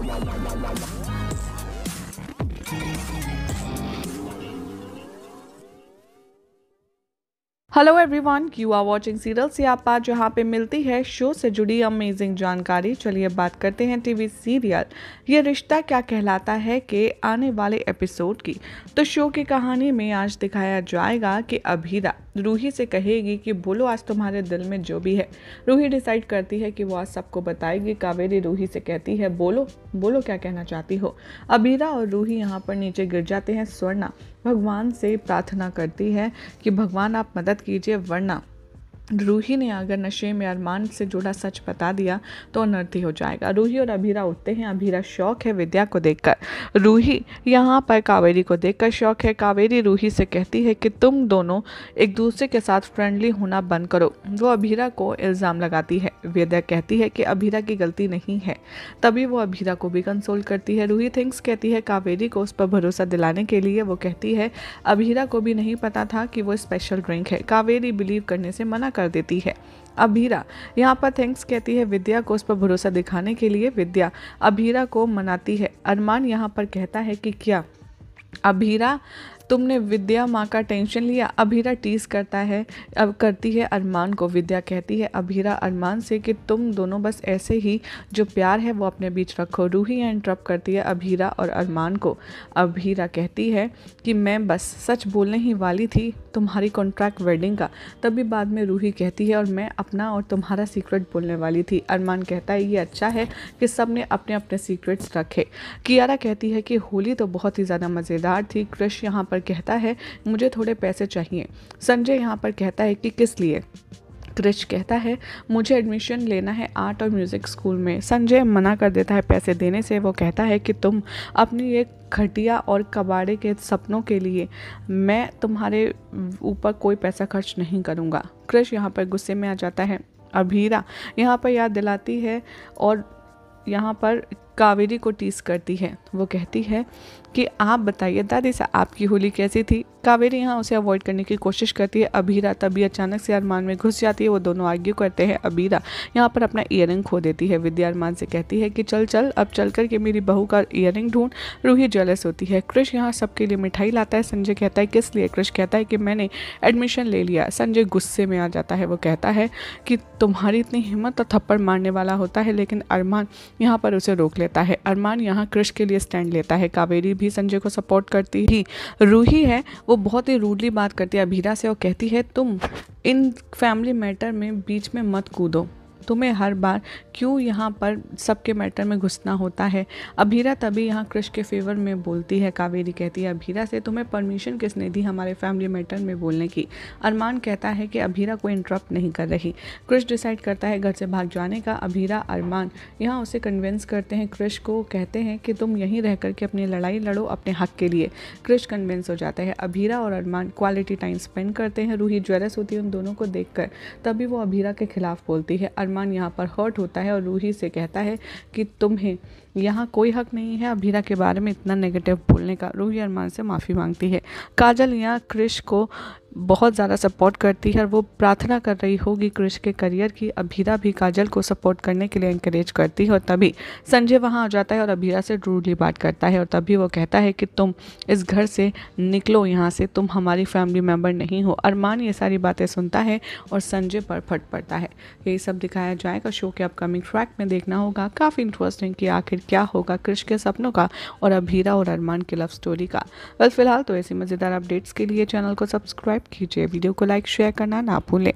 わあ hello everyone you are watching serial से आप आज यहाँ पे मिलती है शो से जुड़ी अमेजिंग जानकारी चलिए बात करते हैं टीवी सीरियल ये रिश्ता क्या कहलाता है के आने वाले एपिसोड की तो शो की कहानी में आज दिखाया जाएगा कि अभीरा रूही से कहेगी कि बोलो आज तुम्हारे दिल में जो भी है रूही डिसाइड करती है कि वो आज सबको बताएगी कावेरी रूही से कहती है बोलो बोलो क्या कहना चाहती हो अबीरा और रूही यहाँ पर नीचे गिर जाते हैं स्वर्णा भगवान से प्रार्थना करती है कि भगवान आप मदद कीजिए वरना रूही ने अगर नशे में अरमान से जुड़ा सच बता दिया तो अनर्थी हो जाएगा रूही और अभीरा उठते हैं अभीरा शौक है विद्या को देखकर रूही यहाँ पर कावेरी को देखकर शौक है कावेरी रूही से कहती है कि तुम दोनों एक दूसरे के साथ फ्रेंडली होना बंद करो वो अभीरा को इल्ज़ाम लगाती है विद्या कहती है कि अभीरा की गलती नहीं है तभी वो अभीरा को भी कंसोल करती है रूही थिंग्स कहती है कावेरी को उस पर भरोसा दिलाने के लिए वो कहती है अभीरा को भी नहीं पता था कि वो स्पेशल ड्रिंक है कावेरी बिलीव करने से मना कर देती है अभीरा यहाँ पर थैंक्स कहती है विद्या को उस पर भरोसा दिखाने के लिए विद्या अभीरा को मनाती है अरमान यहाँ पर कहता है कि क्या अभीरा तुमने विद्या माँ का टेंशन लिया अभीरा टीस करता है अब करती है अरमान को विद्या कहती है अभीरा अरमान से कि तुम दोनों बस ऐसे ही जो प्यार है वो अपने बीच रखो रूही इंटरप्ट करती है अभीरा और अरमान को अभीरा कहती है कि मैं बस सच बोलने ही वाली थी तुम्हारी कॉन्ट्रैक्ट वेडिंग का तभी बाद में रूही कहती है और मैं अपना और तुम्हारा सीक्रेट बोलने वाली थी अरमान कहता है ये अच्छा है कि सब ने अपने अपने सीक्रेट्स रखे कियारा कहती है कि होली तो बहुत ही ज़्यादा मज़ेदार थी क्रश यहाँ पर पर कहता है मुझे थोड़े पैसे चाहिए संजय यहाँ पर कहता है कि किस लिए क्रिश कहता है मुझे एडमिशन लेना है आर्ट और म्यूज़िक स्कूल में संजय मना कर देता है पैसे देने से वो कहता है कि तुम अपनी एक घटिया और कबाड़े के सपनों के लिए मैं तुम्हारे ऊपर कोई पैसा खर्च नहीं करूँगा क्रिश यहाँ पर गुस्से में आ जाता है अभीरा यहाँ पर याद दिलाती है और यहाँ पर कावेरी को टीस करती है वो कहती है कि आप बताइए दादी साहब आपकी होली कैसी थी कावेरी यहाँ उसे अवॉइड करने की कोशिश करती है अबीरा तभी अचानक से अरमान में घुस जाती है वो दोनों आर्ग्यू करते हैं अबीरा यहाँ पर अपना इयर खो देती है विद्या अरमान से कहती है कि चल चल अब चल कर के मेरी बहू का इयर ढूंढ रूही जेलस होती है क्रिश यहाँ सबके लिए मिठाई लाता है संजय कहता है किस लिए क्रिश कहता है कि मैंने एडमिशन ले लिया संजय गुस्से में आ जाता है वो कहता है कि तुम्हारी इतनी हिम्मत तो थप्पड़ मारने वाला होता है लेकिन अरमान यहाँ पर उसे रोक ले लेता है अरमान यहाँ क्रिश के लिए स्टैंड लेता है कावेरी भी संजय को सपोर्ट करती ही रूही है वो बहुत ही रूडली बात करती है अभीरा से और कहती है तुम इन फैमिली मैटर में बीच में मत कूदो तुम्हें हर बार क्यों यहाँ पर सबके मैटर में घुसना होता है अभीरा तभी यहाँ क्रिश के फेवर में बोलती है कावेरी कहती है अभीरा से तुम्हें परमिशन किसने दी हमारे फैमिली मैटर में बोलने की अरमान कहता है कि अभीरा को इंटरप्ट नहीं कर रही क्रिश डिसाइड करता है घर से भाग जाने का अभीरा अरमान यहाँ उसे कन्विंस करते हैं क्रिश को कहते हैं कि तुम यहीं रह करके अपनी लड़ाई लड़ो अपने हक के लिए क्रिश कन्विंस हो जाता है अभीरा और अरमान क्वालिटी टाइम स्पेंड करते हैं रूही ज्वेलस होती है उन दोनों को देखकर तभी वो अभीरा के खिलाफ बोलती है अरमान अरमान यहाँ पर हर्ट होता है और रूही से कहता है कि तुम्हें यहाँ कोई हक नहीं है अभीरा के बारे में इतना नेगेटिव बोलने का रूही अरमान से माफ़ी मांगती है काजल यहाँ क्रिश को बहुत ज़्यादा सपोर्ट करती है और वो प्रार्थना कर रही होगी क्रिश के करियर की अभीरा भी काजल को सपोर्ट करने के लिए इंकरेज करती है और तभी संजय वहाँ आ जाता है और अभीरा से रूडली बात करता है और तभी वो कहता है कि तुम इस घर से निकलो यहाँ से तुम हमारी फैमिली मेम्बर नहीं हो अरमान ये सारी बातें सुनता है और संजय पर फट पड़ता है यही सब दिखाया जाएगा शो के अपकमिंग ट्रैक में देखना होगा काफ़ी इंटरेस्टिंग कि आखिर क्या होगा क्रिश के सपनों का और अभीरा और अरमान की लव स्टोरी का बस फिलहाल तो ऐसी मज़ेदार अपडेट्स के लिए चैनल को सब्सक्राइब कीजिए वीडियो को लाइक शेयर करना ना भूलें